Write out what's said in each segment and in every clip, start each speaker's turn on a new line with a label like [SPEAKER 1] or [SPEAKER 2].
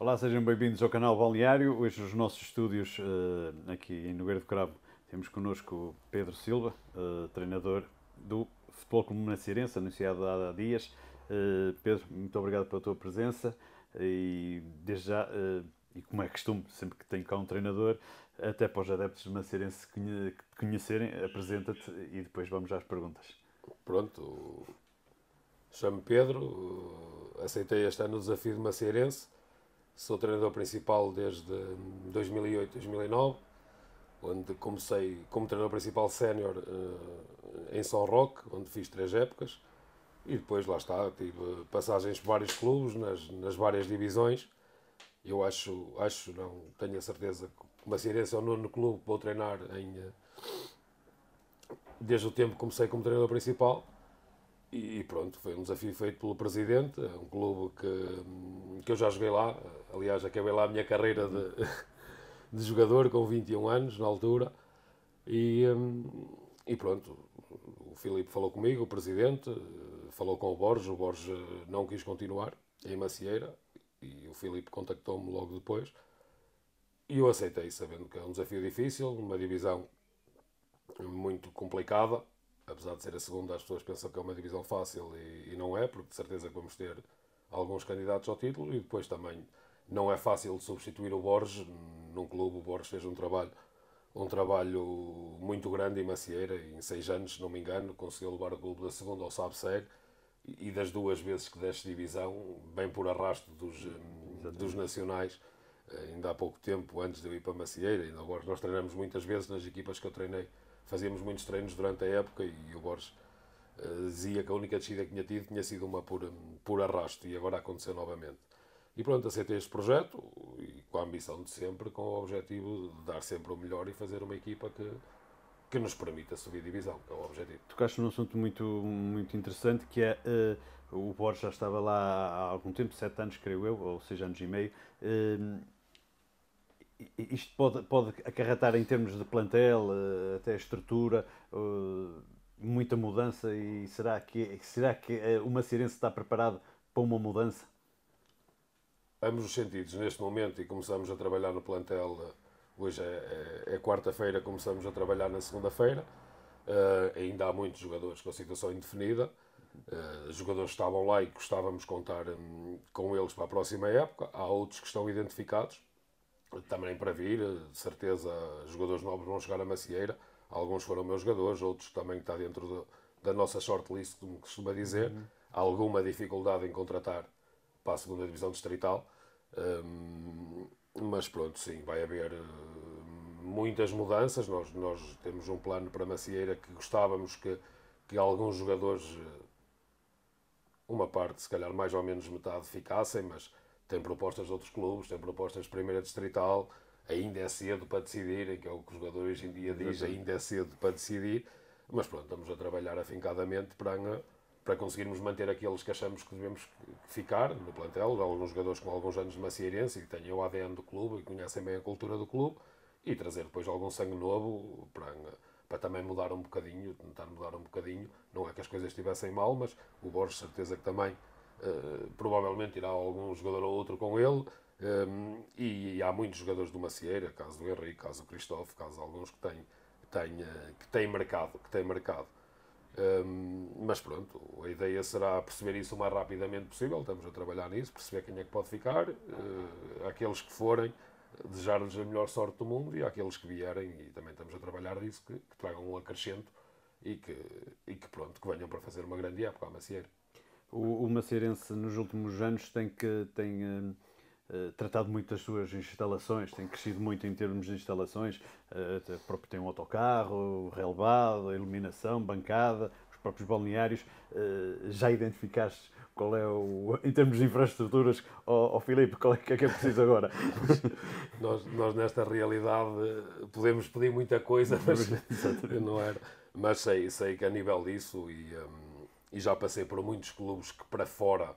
[SPEAKER 1] Olá, sejam bem-vindos ao canal Balneário. Hoje nos nossos estúdios eh, aqui em Nogueira do Cravo temos connosco Pedro Silva, eh, treinador do Futebol Clube Monacirense, anunciado há dias. Eh, Pedro, muito obrigado pela tua presença e desde já, e como é costume, sempre que tenho cá um treinador, até para os adeptos de Monacirense
[SPEAKER 2] conhecerem, apresenta-te e depois vamos às perguntas. Pronto, chamo Pedro, aceitei este ano o desafio de Monacirense Sou treinador principal desde 2008, 2009, onde comecei como treinador principal sénior eh, em São Roque, onde fiz três épocas. E depois, lá está, tive passagens por vários clubes, nas, nas várias divisões. Eu acho, acho, não tenho a certeza que o Macieirense é o nono clube para vou treinar em, eh, desde o tempo que comecei como treinador principal e, pronto, foi um desafio feito pelo presidente, é um clube que, que eu já joguei lá, aliás, acabei lá a minha carreira de, de jogador com 21 anos na altura. E, hum, e pronto, o Filipe falou comigo, o presidente, falou com o Borges, o Borges não quis continuar em Macieira e o Filipe contactou-me logo depois. E eu aceitei, sabendo que é um desafio difícil, uma divisão muito complicada, apesar de ser a segunda, as pessoas pensam que é uma divisão fácil e, e não é, porque de certeza vamos ter alguns candidatos ao título e depois também não é fácil substituir o Borges num clube. O Borges fez um trabalho, um trabalho muito grande em Macieira, em seis anos, se não me engano, conseguiu levar o clube da segunda ao Sabseg e das duas vezes que deste divisão, bem por arrasto dos, eh, dos nacionais Ainda há pouco tempo, antes de eu ir para Macieira, ainda agora nós treinamos muitas vezes nas equipas que eu treinei, fazíamos muitos treinos durante a época e o Borges eh, dizia que a única descida que tinha tido tinha sido uma por, por arrasto e agora aconteceu novamente. E pronto, aceitei este projeto e com a ambição de sempre, com o objetivo de dar sempre o melhor e fazer uma equipa que, que nos permita subir divisão, que é o objetivo.
[SPEAKER 1] Tocaste num assunto muito, muito interessante que é. Uh, o Borges já estava lá há algum tempo, sete anos, creio eu, ou seis anos e meio. Uh, isto pode, pode acarretar em termos de plantel, eh, até estrutura, eh, muita mudança e será que, será que o eh, Macirense está preparado para uma mudança?
[SPEAKER 2] Ambos os sentidos, neste momento, e começamos a trabalhar no plantel, hoje é, é, é quarta-feira, começamos a trabalhar na segunda-feira, ainda há muitos jogadores com a situação indefinida, Uh, jogadores que estavam lá e gostávamos de contar um, com eles para a próxima época. Há outros que estão identificados também para vir, de certeza, jogadores novos vão chegar a Macieira. Alguns foram meus jogadores, outros também está dentro de, da nossa shortlist, como costuma dizer. Uhum. Alguma dificuldade em contratar para a segunda divisão distrital. Um, mas pronto, sim, vai haver hum, muitas mudanças. Nós, nós temos um plano para Macieira que gostávamos que, que alguns jogadores, uma parte, se calhar mais ou menos metade, ficassem, mas tem propostas de outros clubes, tem propostas de primeira distrital, ainda é cedo para decidir, que é o que os jogadores hoje em dia diz, ainda é cedo para decidir, mas pronto, estamos a trabalhar afincadamente para, para conseguirmos manter aqueles que achamos que devemos ficar no plantel, alguns jogadores com alguns anos de e que tenham o ADN do clube e conhecem bem a cultura do clube, e trazer depois algum sangue novo para, para também mudar um bocadinho, tentar mudar um bocadinho, não é que as coisas estivessem mal, mas o Borges certeza que também eh, provavelmente irá algum jogador ou outro com ele. Um, ehm, e, e, há muitos jogadores do Macieira, caso o Henrique, caso o Cristóvão, caso alguns que têm, eh, que têm, que têm mercado. Que têm mercado. Um, mas pronto, a ideia será perceber isso o mais rapidamente possível. Estamos a trabalhar nisso, perceber quem é que pode ficar, uh, aqueles que forem, desejar-lhes a melhor sorte do mundo e aqueles que vierem, e também estamos a trabalhar nisso, que, que tragam um acrescento e que, e que pronto, que venham para fazer uma grande época à Macieira.
[SPEAKER 1] O, o macerense nos últimos anos, tem, que, tem uh, tratado muito das suas instalações, tem crescido muito em termos de instalações. Uh, próprio tem um autocarro, relevado, iluminação, bancada, os próprios balneários. já identificaste qual é o. Em termos de infraestruturas, o oh, oh Filipe, qual é que é que é preciso agora?
[SPEAKER 2] nós, nós, nesta realidade, podemos pedir muita coisa, mas não era. Mas sei, sei que a nível disso e. Um, e já passei por muitos clubes que para fora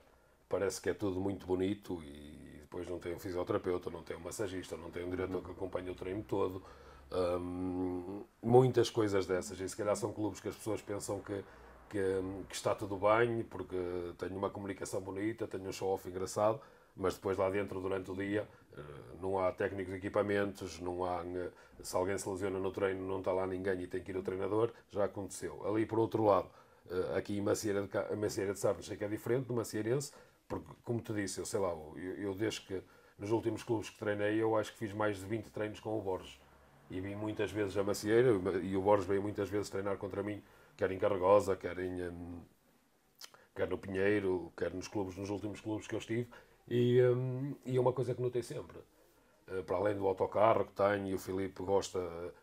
[SPEAKER 2] parece que é tudo muito bonito e depois não tem um fisioterapeuta, não tem um massagista, não tem um diretor que acompanha o treino todo. Hum, muitas coisas dessas. E se calhar são clubes que as pessoas pensam que, que, que está tudo bem, porque tenho uma comunicação bonita, tenho um show-off engraçado, mas depois lá dentro, durante o dia, eh, não há técnicos de equipamentos, não há, eh, se alguém se lesiona no treino, não está lá ninguém e tem que ir o treinador, já aconteceu. Ali, por outro lado, eh, aqui em Macieira de, Macieira de Sarnes sei que é diferente do Macieirense, porque, como te disse, eu sei lá, eu, eu desde que nos últimos clubes que treinei, eu acho que fiz mais de 20 treinos com o Borges. E vim muitas vezes a Macieira, e o Borges veio muitas vezes treinar contra mim, quer em Carregosa, quer, em, um, quer no Pinheiro, quer nos clubes, nos últimos clubes que eu estive. E, um, e é uma coisa que notei sempre, eh, para além do autocarro que tenho, e o Filipe gosta,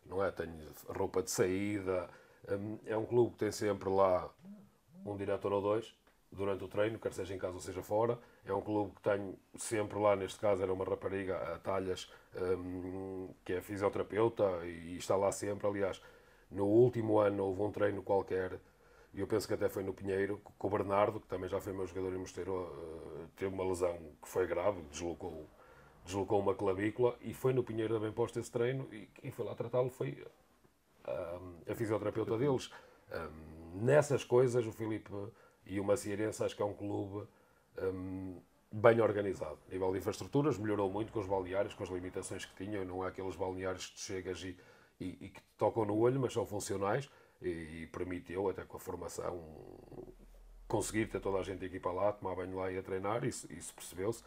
[SPEAKER 2] não é? Tenho roupa de saída, Hum, é um clube que tem sempre lá um diretor ou dois durante o treino, quer seja em casa ou seja fora. É um clube que tenho sempre lá, neste caso era uma rapariga, a Talhas, hum, que é fisioterapeuta e está lá sempre. Aliás, no último ano houve um treino qualquer, e eu penso que até foi no Pinheiro, com o Bernardo, que também já foi meu jogador e mosteiro, eh, teve uma lesão que foi grave, deslocou, deslocou uma clavícula, e foi no Pinheiro também posto esse treino, e quem foi lá tratá-lo foi a fisioterapeuta deles. nessas coisas, o Filipe e o Macierense, acho que é um clube bem organizado. A nível de infraestruturas, melhorou muito com os balneários, com as limitações que tinham. Não há aqueles balneários que chegas e, e, e que tocam no olho, mas são funcionais. E, e, permitiu, até com a formação, conseguir ter toda a gente aqui para lá, tomar banho lá e a treinar. Isso, isso percebeu-se.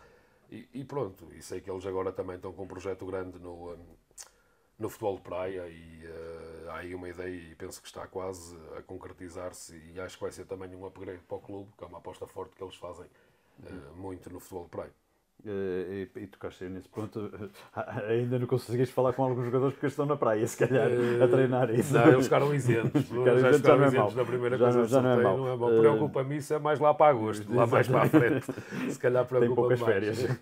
[SPEAKER 2] E, e, pronto, e sei que eles agora também estão com um projeto grande no, no futebol de praia e uh, há aí uma ideia e penso que está quase a concretizar-se e acho que vai ser também um upgrade para o clube, que é uma aposta forte que eles fazem uh, muito no futebol de praia.
[SPEAKER 1] Uh, e, e tocaste nesse ponto, ah, ah, ainda não conseguiste falar com alguns jogadores porque estão na praia, se calhar, a treinar isso. Não, eles ficaram isentos. já isentos, ficaram já é isentos é na primeira já, coisa já não, é é não é mal. Preocupa-me
[SPEAKER 2] isso, é mais lá para agosto, lá mais para a frente. Se calhar preocupa-me mais. férias.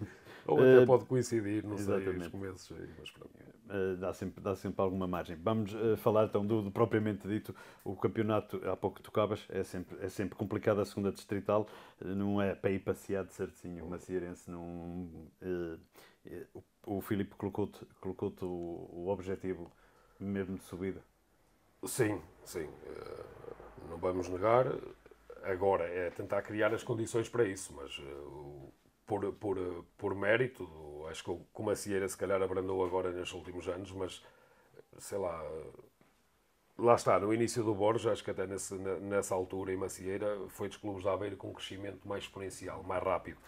[SPEAKER 2] Ou até uh, pode
[SPEAKER 1] coincidir, não exatamente. sei, os começos aí, mas Uh, dá, sempre, dá sempre alguma margem. Vamos uh, falar então do, do, propriamente dito. O campeonato, há pouco tocavas, é sempre, é sempre complicado a segunda distrital, não é para ir passear de certinho. O Macierense não. o, o Filipe colocou-te colocou o, o objetivo mesmo de subida.
[SPEAKER 2] Sim, sim. não vamos negar. Agora é tentar criar as condições para isso, mas o por, por, por mérito, acho que o Macieira se calhar abrandou agora nos últimos anos, mas sei lá, lá está, no início do Borges, acho que até nesse, nessa altura em Macieira, foi dos clubes da Aveiro com um crescimento mais exponencial, mais rápido.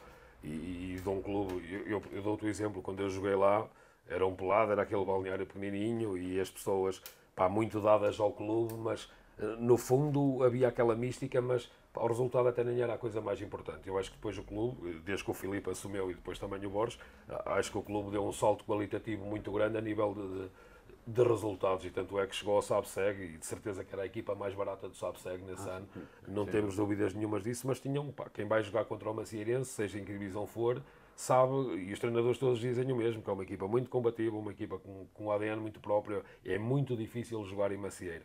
[SPEAKER 2] E, e de um clube, eu, eu, eu dou outro o exemplo, quando eu joguei lá, era um pelado, era aquele balneário pequenininho e as pessoas, pá, muito dadas ao clube, mas eh, no fundo havia aquela mística, mas o resultado até nem era a coisa mais importante. Eu acho que depois o clube, desde que o Filipe assumiu e depois também o Borges, acho que o clube deu um salto qualitativo muito grande a nível de, de, de resultados. E tanto é que chegou ao Sabseg e de certeza que era a equipa mais barata do Sabseg nesse ah, ano. Não sim. temos dúvidas nenhumas disso, mas tinham, pá, quem vai jogar contra o Macieirense, seja em que divisão for, sabe, e os treinadores todos dizem o mesmo, que é uma equipa muito combativa, uma equipa com, com um ADN muito próprio. É muito difícil jogar em Macieira.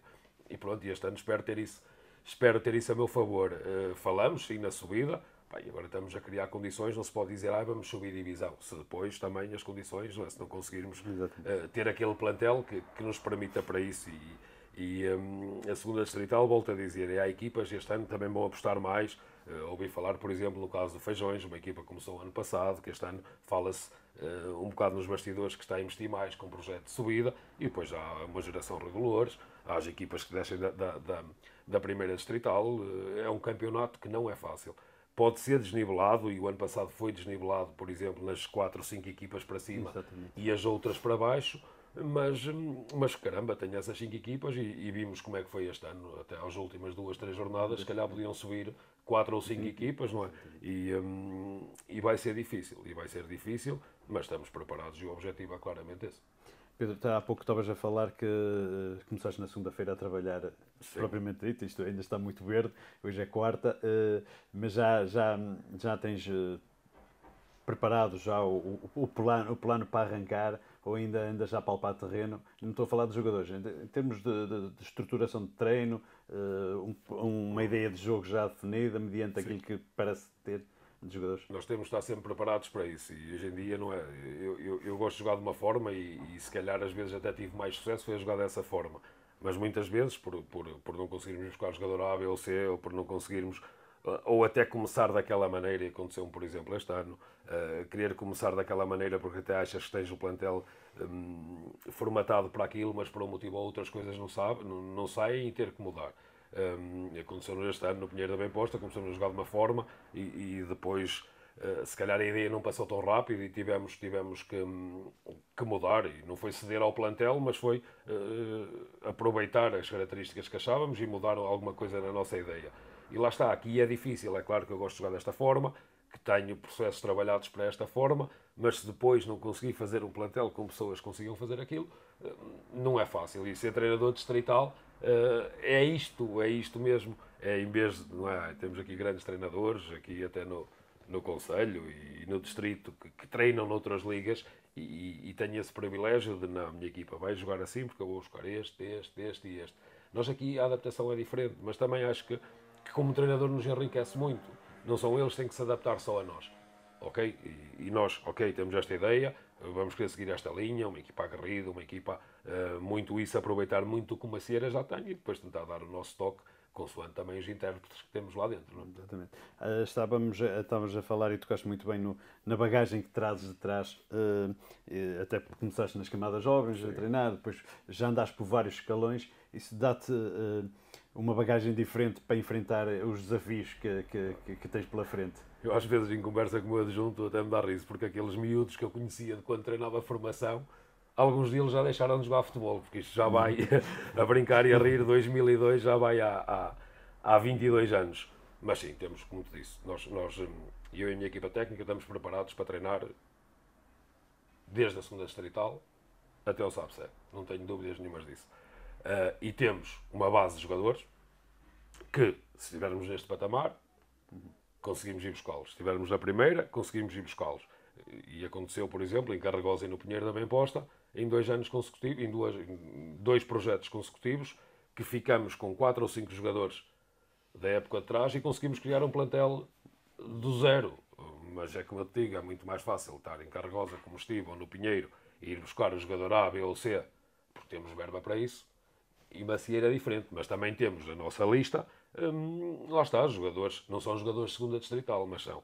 [SPEAKER 2] E pronto, este ano espero ter isso espero ter isso a meu favor. Uh, falamos, sim, na subida. Bem, agora estamos a criar condições, não se pode dizer, ah, vamos subir divisão. Se depois também as condições, é? se não conseguirmos uh, ter aquele plantel que, que, nos permita para isso. E, e um, a segunda distrital, volto a dizer, há é equipas este ano também vão apostar mais Uh, ouvi falar, por exemplo, no caso do Feijões, uma equipa que começou ano passado, que este ano fala-se uh, um bocado nos bastidores que está a investir mais com um projeto de subida, e depois há uma geração de reguladores, há as equipas que descem da, da, da, da primeira distrital. Uh, é um campeonato que não é fácil. Pode ser desnivelado, e o ano passado foi desnivelado, por exemplo, nas 4 ou 5 equipas para cima Exatamente. e as outras para baixo, mas, hum, mas caramba, tenho essas cinco equipas e, e, vimos como é que foi este ano, até às últimas duas, três jornadas, se calhar podiam subir quatro ou cinco uhum. equipas, não é? E, um, e vai ser difícil, e vai ser difícil, mas estamos preparados e o objetivo é claramente esse. Pedro, há pouco estavas a falar que eh, começaste na
[SPEAKER 1] segunda-feira a trabalhar, Sim. propriamente dito, isto ainda está muito verde, hoje é quarta, eh, mas já, já, já tens eh, preparado já o, o, o plano, o plano para arrancar, ou ainda andas já a palpar terreno. Não estou a falar de jogadores, em termos de, de, de estruturação de treino, uh, um, uma ideia de jogo já definida mediante Sim. aquilo
[SPEAKER 2] que parece ter de jogadores. Nós temos de estar sempre preparados para isso e hoje em dia não é. Eu, eu, eu gosto de jogar de uma forma e, e, se calhar às vezes até tive mais sucesso foi a jogar dessa forma. Mas muitas vezes, por, por, por não conseguirmos buscar o jogador A, B ou C, ou por não conseguirmos ou até começar daquela maneira, e aconteceu por exemplo este ano, uh, querer começar daquela maneira porque até achas que tens o plantel um, formatado para aquilo, mas por um motivo ou outras coisas não, sabe, não, não saem e ter que mudar. Um, aconteceu este ano no Pinheiro da Bem Posta, começamos a jogar de uma forma e, e depois uh, se calhar a ideia não passou tão rápido e tivemos, tivemos que, um, que mudar. E não foi ceder ao plantel, mas foi uh, aproveitar as características que achávamos e mudar alguma coisa na nossa ideia. E lá está, aqui é difícil. É claro que eu gosto de jogar desta forma, que tenho processos trabalhados para esta forma, mas se depois não conseguir fazer um plantel com pessoas que consigam fazer aquilo, eh, não é fácil. E ser treinador distrital eh, é isto, é isto mesmo. É em vez de, não é? Temos aqui grandes treinadores, aqui até no, no Conselho e no Distrito, que, que treinam noutras ligas e, e, tenho esse privilégio de, na minha equipa vai jogar assim porque eu vou buscar este, este, este e este. Nós aqui a adaptação é diferente, mas também acho que que como treinador nos enriquece muito. Não são eles que têm que se adaptar só a nós. Ok? E, e nós, ok, temos esta ideia, vamos querer seguir esta linha, uma equipa aguerrida, uma equipa uh, muito isso, aproveitar muito o que o cera já tem e depois tentar dar o nosso toque consoante também os intérpretes que temos lá dentro. Não? É? Exatamente.
[SPEAKER 1] Uh, estávamos, estávamos a falar e tocaste muito bem no, na bagagem que trazes de trás, uh, até porque começaste nas camadas jovens Sim. a treinar, depois já andaste por vários escalões, isso dá-te uma bagagem diferente para enfrentar os desafios que, que,
[SPEAKER 2] que tens pela frente? Eu, às vezes, em conversa com o adjunto, até me dá riso, porque aqueles miúdos que eu conhecia de quando treinava a formação, alguns deles já deixaram de jogar futebol, porque isto já vai a brincar e a rir. 2002 já vai há, há, há 22 anos. Mas sim, temos, como te disse, nós, nós, hum, eu e a minha equipa técnica estamos preparados para treinar desde a segunda distrital até o sábado. Não tenho dúvidas nenhumas disso. Uh, e temos uma base de jogadores que, se estivermos neste patamar, conseguimos ir buscá-los. Se estivermos na primeira, conseguimos ir buscá-los. E aconteceu, por exemplo, em Carregosa e no Pinheiro da Bem Posta, em dois anos consecutivos, em, duas, em dois projetos consecutivos, que ficamos com quatro ou cinco jogadores da época atrás e conseguimos criar um plantel do zero. Mas é como eu te digo, é muito mais fácil estar em Carregosa, como estive, ou no Pinheiro, e ir buscar o jogador A, B ou C, porque temos verba para isso, e Macier é diferente, mas também temos na nossa lista, hum, lá está, jogadores, não são jogadores de segunda distrital, mas são uh,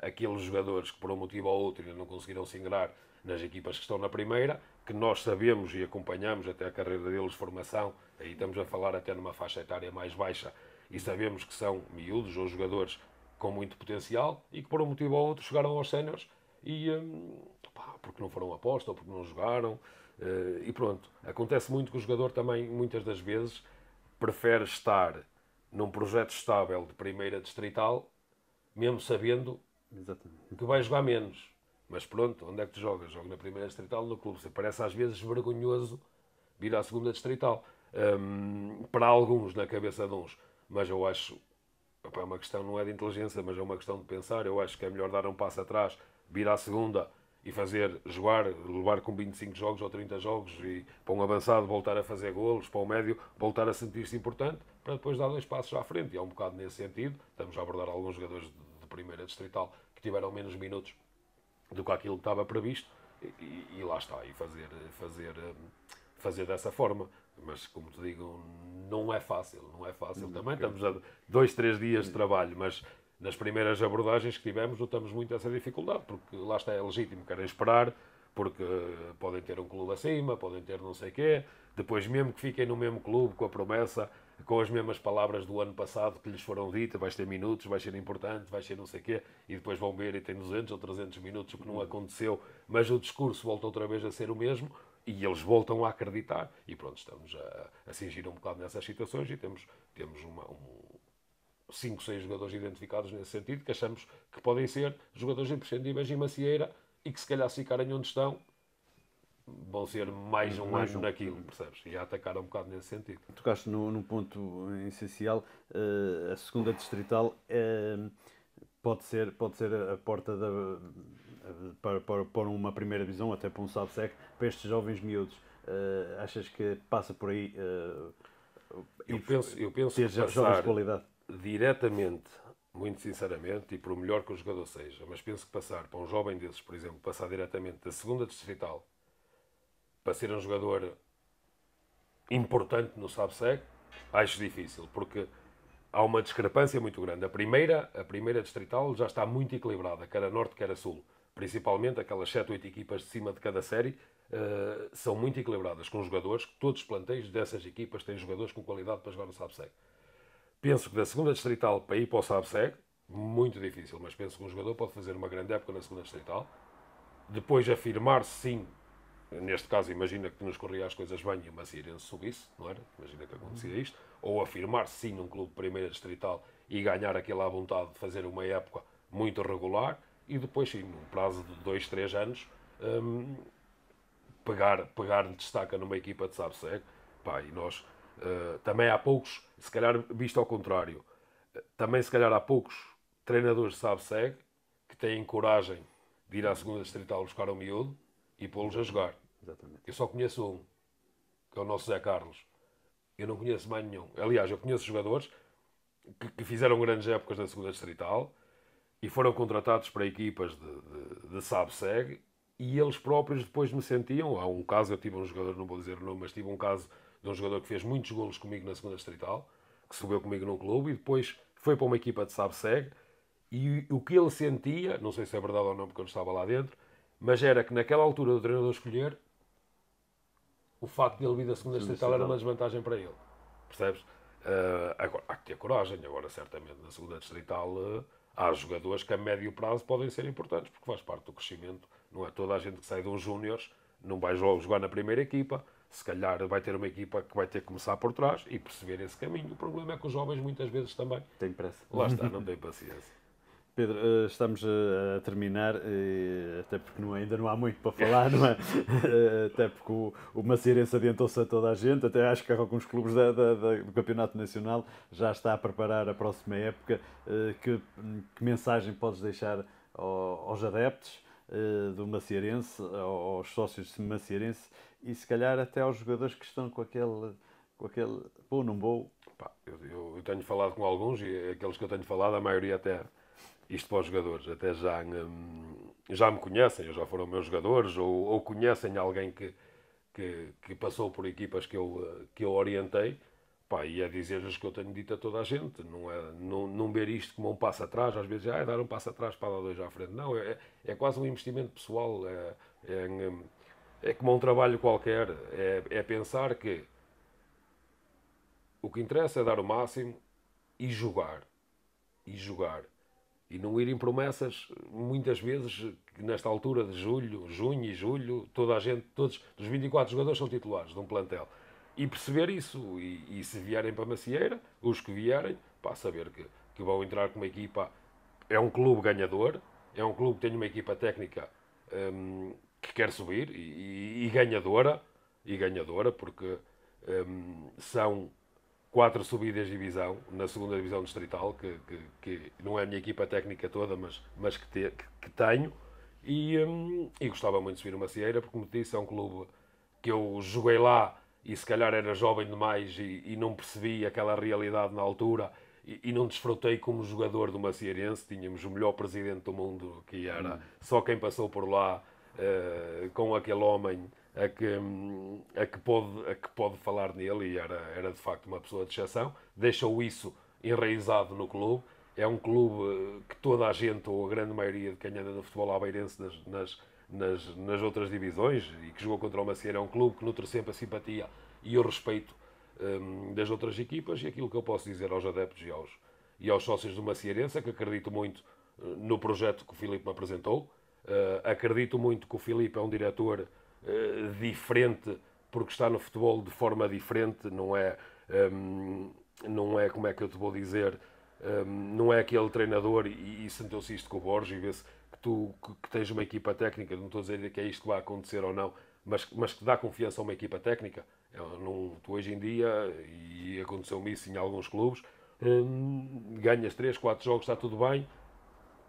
[SPEAKER 2] aqueles jogadores que por um motivo ou outro ainda não conseguiram se ingrar nas equipas que estão na primeira, que nós sabemos e acompanhamos até a carreira deles, formação, aí estamos a falar até numa faixa etária mais baixa, e sabemos que são miúdos ou jogadores com muito potencial e que por um motivo ou outro chegaram aos séniores e hum, pá, porque não foram aposta ou porque não jogaram, eh, e pronto, acontece muito que o jogador também, muitas das vezes, prefere estar num projeto estável de primeira distrital, mesmo sabendo Exatamente. que vai jogar menos. Mas pronto, onde é que tu jogas? Jogo na primeira distrital no clube. Você parece às vezes vergonhoso vir à segunda distrital. Um, para alguns, na cabeça de uns. Mas eu acho, opa, é uma questão não é de inteligência, mas é uma questão de pensar. Eu acho que é melhor dar um passo atrás, vir à segunda, e fazer jogar, levar com 25 jogos ou 30 jogos e para um avançado voltar a fazer golos, para um médio voltar a sentir-se importante, para depois dar dois passos à frente. E é um bocado nesse sentido. Estamos a abordar alguns jogadores de primeira distrital que tiveram menos minutos do que aquilo que estava previsto e, e lá está. E fazer, fazer, eh, fazer dessa forma. Mas, como te digo, não é fácil. Não é fácil também. Estamos a dois, três dias de trabalho, mas nas primeiras abordagens que tivemos, notamos muito essa dificuldade, porque lá está, é legítimo querem esperar, porque eh, podem ter um clube acima, podem ter não sei o quê, depois mesmo que fiquem no mesmo clube com a promessa, com as mesmas palavras do ano passado que lhes foram ditas, vais ter minutos, vai ser importante, vai ser não sei o quê, e depois vão ver e tem 200 ou 300 minutos, o que não uhum. aconteceu, mas o discurso volta outra vez a ser o mesmo, e eles voltam a acreditar, e pronto, estamos a, a um bocado nessas situações e temos, temos uma, um, 5, 6 jogadores identificados nesse sentido, que achamos que podem ser jogadores imprescindíveis e Macieira e que se calhar se ficarem onde estão vão ser mais um mais ano um... naquilo, percebes? E a atacar um bocado nesse sentido.
[SPEAKER 1] Tocaste no, no ponto essencial, uh, a segunda distrital uh, pode, ser, pode ser a porta da, uh, para, para, para uma primeira visão até para um sec para estes jovens miúdos. Eh, achas que passa por aí?
[SPEAKER 2] eu, penso, eu penso que passar, jovens de qualidade? diretamente, muito sinceramente, e por melhor que o jogador seja, mas penso que passar para um jovem desses, por exemplo, passar diretamente da segunda distrital para ser um jogador importante no SABSEC, acho difícil, porque há uma discrepância muito grande. A primeira, a primeira distrital já está muito equilibrada, quer a norte, quer a sul. Principalmente aquelas 7, 8 equipas de cima de cada série uh, são muito equilibradas com jogadores, todos os planteios dessas equipas têm jogadores com qualidade para jogar no SABSEC. Penso que da segunda distrital para ir para o Sabseg, muito difícil, mas penso que um jogador pode fazer uma grande época na segunda distrital. Depois afirmar-se sim, neste caso imagina que nos corria as coisas bem e o Macieirense subisse, não era? Imagina que acontecia isto. Ou afirmar-se sim num clube primeira distrital e ganhar aquela vontade de fazer uma época muito regular e depois, sim, num prazo de 2, 3 anos, um, pegar, pegar destaca numa equipa de Sabseg. Pá, e nós eh, também há poucos, se calhar visto ao contrário, eh, também se calhar há poucos treinadores de sabe-segue que têm coragem de ir à segunda distrital buscar um miúdo e pô-los a jogar. Exatamente. Eu só conheço um, que é o nosso Zé Carlos. Eu não conheço mais nenhum. Aliás, eu conheço jogadores que, que fizeram grandes épocas na segunda distrital e foram contratados para equipas de, de, de e eles próprios depois me sentiam. Há um caso, eu tive um jogador, não vou dizer o nome, mas tive um caso de um jogador que fez muitos golos comigo na segunda distrital, que subiu comigo no clube e depois foi para uma equipa de Sabseg e o que ele sentia, não sei se é verdade ou não porque eu não estava lá dentro, mas era que naquela altura do treinador escolher, o facto de ele vir da segunda distrital era uma desvantagem para ele. Percebes? Uh, agora, há que ter coragem, agora certamente na segunda distrital uh, há jogadores que a médio prazo podem ser importantes, porque faz parte do crescimento, não é toda a gente que sai de um júnior não vai jogar na primeira equipa, se calhar vai ter uma equipa que vai ter que começar por trás e perceber esse caminho. O problema é que os jovens muitas vezes também. têm pressa. Lá está, não têm paciência.
[SPEAKER 1] Pedro, eh, estamos eh, a terminar, eh, até porque não, é, ainda não há muito para falar, não é? até porque o, o adiantou-se a toda a gente, até acho que alguns clubes da, da, do Campeonato Nacional já está a preparar a próxima época. Que, que mensagem podes deixar aos adeptos eh, do Maceirense, aos sócios do Maceirense e se calhar até aos jogadores que estão com aquele. Com aquele pô, não
[SPEAKER 2] vou. Pá, eu, eu, eu, tenho falado com alguns e aqueles que eu tenho falado, a maioria até. Isto para os jogadores, até já, hum, já me conhecem, já foram meus jogadores, ou, ou conhecem alguém que, que, que, passou por equipas que eu, eh, que eu orientei Pá, e é dizer-lhes que eu tenho dito a toda a gente, não, é, não, não ver isto como um passo atrás, às vezes, ah, é dar um passo atrás para dar dois à frente. Não, é, é quase um investimento pessoal, é, é, é como um trabalho qualquer, é, é pensar que o que interessa é dar o máximo e jogar. E jogar. E não ir em promessas, muitas vezes, nesta altura de julho, junho e julho, toda a gente, todos os 24 jogadores são titulares de um plantel e perceber isso. E, e, se vierem para Macieira, os que vierem, para saber que, que vão entrar com uma equipa. É um clube ganhador, é um clube que tem uma equipa técnica um, que quer subir e, e, e, ganhadora, e ganhadora, porque um, são quatro subidas de divisão na segunda divisão distrital, que, que, que, não é a minha equipa técnica toda, mas, mas que, te, que tenho. E, um, e, gostava muito de subir o Macieira, porque, como te disse, é um clube que eu joguei lá e se calhar era jovem demais e, e não percebi aquela realidade na altura e, e, não desfrutei como jogador do Maciarense, Tínhamos o melhor presidente do mundo, que era só quem passou por lá uh, com aquele homem a que, a, que pode, a que pode falar nele e era, era de facto uma pessoa de exceção. Deixou isso enraizado no clube. É um clube eh, que toda a gente, ou a grande maioria de quem anda no futebol abeirense nas, nas nas, nas outras divisões e que jogou contra o Macieira. É um clube que nutre sempre a simpatia e o respeito um, das outras equipas. E aquilo que eu posso dizer aos adeptos e aos, e aos sócios do Macierense é que acredito muito eh, no projeto que o Filipe me apresentou. Uh, acredito muito que o Filipe é um diretor uh, diferente porque está no futebol de forma diferente, não é, um, não é como é que eu te vou dizer, um, não é aquele treinador e, e sentou-se isto com o Borges e vê-se tu que tens uma equipa técnica, não estou a dizer que é isto que vai acontecer ou não, mas, mas que dá confiança a uma equipa técnica. É, não, tu hoje em dia, e aconteceu-me isso em alguns clubes, hum, ganhas 3, 4 jogos, está tudo bem,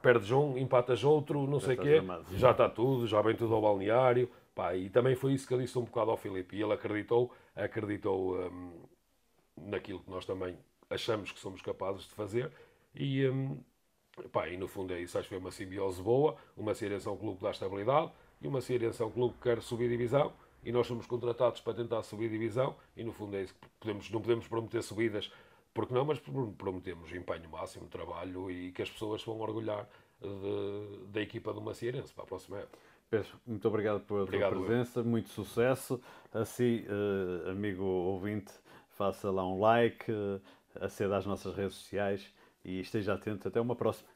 [SPEAKER 2] perdes um, empatas outro, não já sei o quê, já está tudo, já vem tudo ao balneário. Pá, e também foi isso que eu disse um bocado ao Filipe, e ele acreditou, acreditou hum, naquilo que nós também achamos que somos capazes de fazer, e, hum, Pá, e no fundo é isso, acho que foi uma simbiose boa, uma é um Clube que dá estabilidade e uma é um Clube que quer subir divisão e nós somos contratados para tentar subir divisão e no fundo é isso, podemos, não podemos prometer subidas, porque não, mas prometemos empenho máximo, trabalho e que as pessoas vão orgulhar de, da equipa do Macierense para a próxima época.
[SPEAKER 1] Pedro, muito obrigado pela obrigado, tua presença, muito sucesso. Assim, eh, amigo ouvinte, faça lá um like, eh, aceda às nossas redes sociais e esteja atento até uma próxima.